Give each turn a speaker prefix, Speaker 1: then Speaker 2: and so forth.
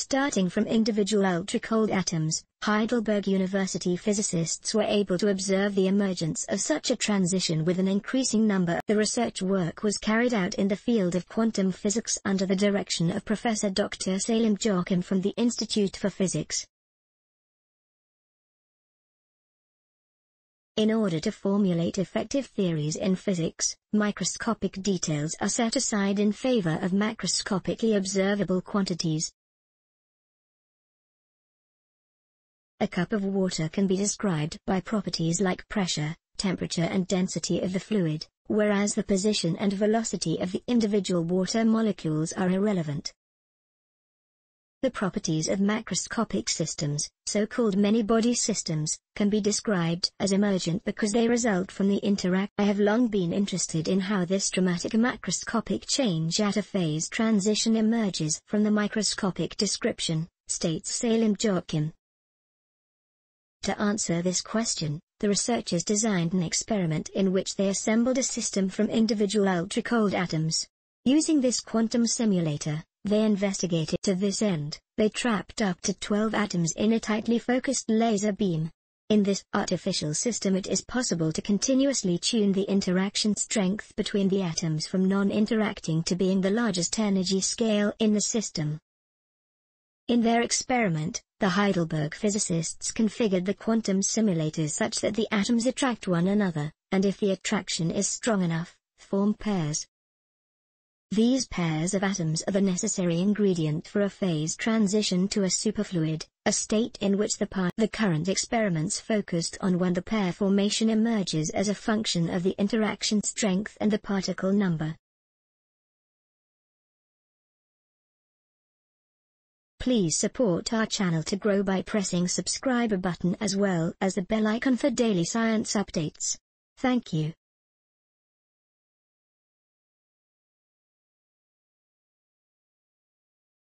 Speaker 1: Starting from individual ultra-cold atoms, Heidelberg University physicists were able to observe the emergence of such a transition with an increasing number. The research work was carried out in the field of quantum physics under the direction of Professor Dr. Salim Joachim from the Institute for Physics. In order to formulate effective theories in physics, microscopic details are set aside in favor of macroscopically observable quantities. A cup of water can be described by properties like pressure, temperature and density of the fluid, whereas the position and velocity of the individual water molecules are irrelevant. The properties of macroscopic systems, so-called many-body systems, can be described as emergent because they result from the interact. I have long been interested in how this dramatic macroscopic change at a phase transition emerges from the microscopic description, states Salem Joachim. To answer this question, the researchers designed an experiment in which they assembled a system from individual ultra-cold atoms. Using this quantum simulator, they investigated to this end, they trapped up to 12 atoms in a tightly focused laser beam. In this artificial system it is possible to continuously tune the interaction strength between the atoms from non-interacting to being the largest energy scale in the system. In their experiment, the Heidelberg physicists configured the quantum simulators such that the atoms attract one another, and if the attraction is strong enough, form pairs. These pairs of atoms are the necessary ingredient for a phase transition to a superfluid, a state in which the the current experiments focused on when the pair formation emerges as a function of the interaction strength and the particle number. Please support our channel to grow by pressing subscribe button as well as the bell icon for daily science updates. Thank you.